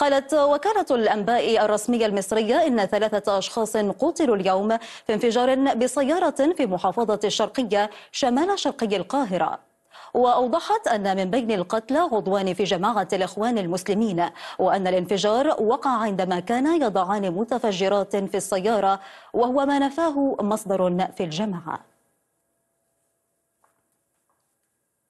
قالت وكالة الأنباء الرسمية المصرية إن ثلاثة أشخاص قتلوا اليوم في انفجار بسيارة في محافظة الشرقية شمال شرقي القاهرة وأوضحت أن من بين القتلى عضوان في جماعة الإخوان المسلمين وأن الانفجار وقع عندما كان يضعان متفجرات في السيارة وهو ما نفاه مصدر في الجماعة